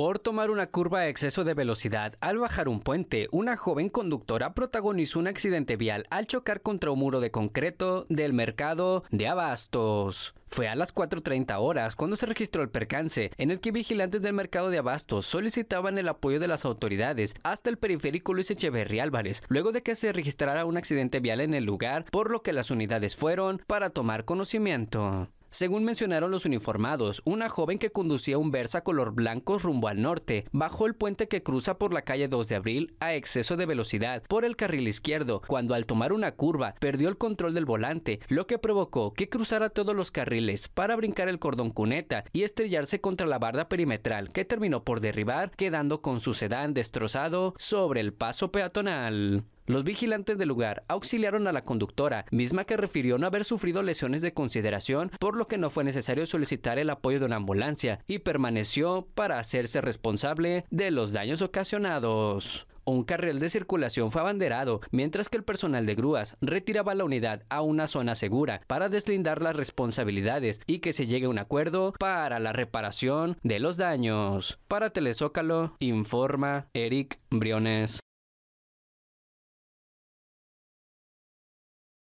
Por tomar una curva a exceso de velocidad al bajar un puente, una joven conductora protagonizó un accidente vial al chocar contra un muro de concreto del mercado de abastos. Fue a las 4.30 horas cuando se registró el percance, en el que vigilantes del mercado de abastos solicitaban el apoyo de las autoridades hasta el periférico Luis Echeverría Álvarez, luego de que se registrara un accidente vial en el lugar, por lo que las unidades fueron para tomar conocimiento. Según mencionaron los uniformados, una joven que conducía un Versa color blanco rumbo al norte bajó el puente que cruza por la calle 2 de abril a exceso de velocidad por el carril izquierdo, cuando al tomar una curva perdió el control del volante, lo que provocó que cruzara todos los carriles para brincar el cordón cuneta y estrellarse contra la barda perimetral que terminó por derribar, quedando con su sedán destrozado sobre el paso peatonal. Los vigilantes del lugar auxiliaron a la conductora, misma que refirió no haber sufrido lesiones de consideración, por lo que no fue necesario solicitar el apoyo de una ambulancia y permaneció para hacerse responsable de los daños ocasionados un carril de circulación fue abanderado, mientras que el personal de grúas retiraba la unidad a una zona segura para deslindar las responsabilidades y que se llegue a un acuerdo para la reparación de los daños. Para Telezócalo, informa Eric Briones.